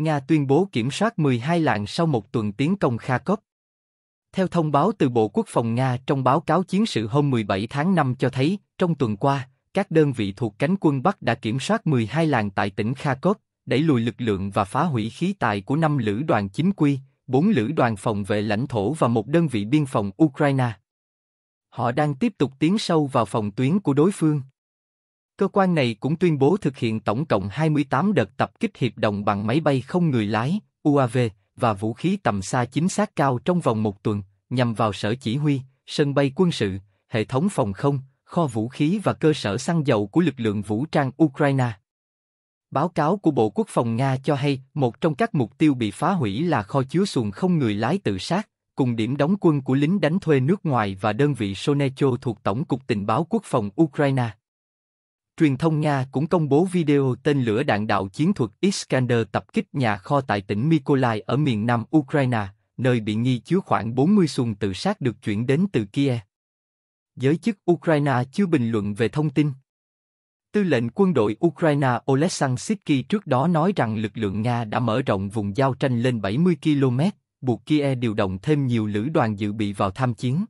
Nga tuyên bố kiểm soát 12 làng sau một tuần tiến công Kharkov. Theo thông báo từ Bộ Quốc phòng Nga trong báo cáo chiến sự hôm 17 tháng 5 cho thấy, trong tuần qua, các đơn vị thuộc cánh quân Bắc đã kiểm soát 12 làng tại tỉnh Kharkov, đẩy lùi lực lượng và phá hủy khí tài của 5 lữ đoàn chính quy, 4 lữ đoàn phòng vệ lãnh thổ và một đơn vị biên phòng Ukraine. Họ đang tiếp tục tiến sâu vào phòng tuyến của đối phương. Cơ quan này cũng tuyên bố thực hiện tổng cộng 28 đợt tập kích hiệp đồng bằng máy bay không người lái, UAV, và vũ khí tầm xa chính xác cao trong vòng một tuần, nhằm vào sở chỉ huy, sân bay quân sự, hệ thống phòng không, kho vũ khí và cơ sở xăng dầu của lực lượng vũ trang Ukraine. Báo cáo của Bộ Quốc phòng Nga cho hay một trong các mục tiêu bị phá hủy là kho chứa xuồng không người lái tự sát, cùng điểm đóng quân của lính đánh thuê nước ngoài và đơn vị Sonecho thuộc Tổng cục Tình báo Quốc phòng Ukraine truyền thông Nga cũng công bố video tên lửa đạn đạo chiến thuật Iskander tập kích nhà kho tại tỉnh Mykolaiv ở miền nam Ukraine, nơi bị nghi chứa khoảng 40 xuồng tự sát được chuyển đến từ Kiev. Giới chức Ukraine chưa bình luận về thông tin. Tư lệnh quân đội Ukraine Oleksandr Sitky trước đó nói rằng lực lượng Nga đã mở rộng vùng giao tranh lên 70 km, buộc Kiev điều động thêm nhiều lữ đoàn dự bị vào tham chiến.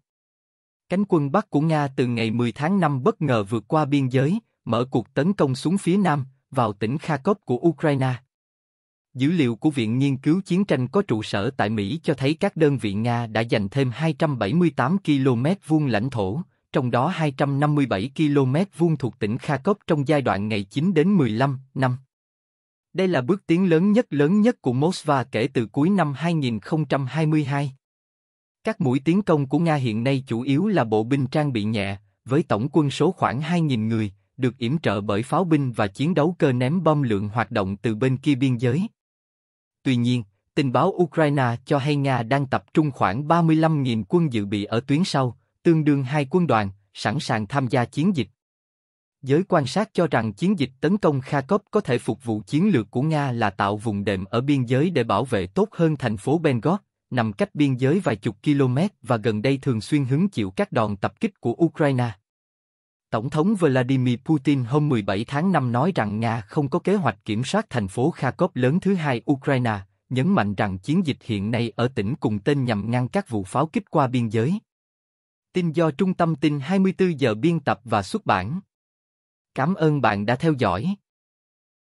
Cánh quân Bắc của Nga từ ngày 10 tháng 5 bất ngờ vượt qua biên giới, mở cuộc tấn công xuống phía nam, vào tỉnh Kharkov của Ukraine. Dữ liệu của Viện Nghiên cứu Chiến tranh có trụ sở tại Mỹ cho thấy các đơn vị Nga đã giành thêm 278 km vuông lãnh thổ, trong đó 257 km vuông thuộc tỉnh Kharkov trong giai đoạn ngày 9 đến 15 năm. Đây là bước tiến lớn nhất lớn nhất của Moskva kể từ cuối năm 2022. Các mũi tiến công của Nga hiện nay chủ yếu là bộ binh trang bị nhẹ, với tổng quân số khoảng 2.000 người, được yểm trợ bởi pháo binh và chiến đấu cơ ném bom lượng hoạt động từ bên kia biên giới. Tuy nhiên, tình báo Ukraine cho hay Nga đang tập trung khoảng 35.000 quân dự bị ở tuyến sau, tương đương hai quân đoàn, sẵn sàng tham gia chiến dịch. Giới quan sát cho rằng chiến dịch tấn công Kharkov có thể phục vụ chiến lược của Nga là tạo vùng đệm ở biên giới để bảo vệ tốt hơn thành phố Bengod, nằm cách biên giới vài chục km và gần đây thường xuyên hứng chịu các đòn tập kích của Ukraine. Tổng thống Vladimir Putin hôm 17 tháng 5 nói rằng Nga không có kế hoạch kiểm soát thành phố Kharkov lớn thứ hai Ukraine, nhấn mạnh rằng chiến dịch hiện nay ở tỉnh cùng tên nhằm ngăn các vụ pháo kích qua biên giới. Tin do Trung tâm tin 24 giờ biên tập và xuất bản. Cảm ơn bạn đã theo dõi.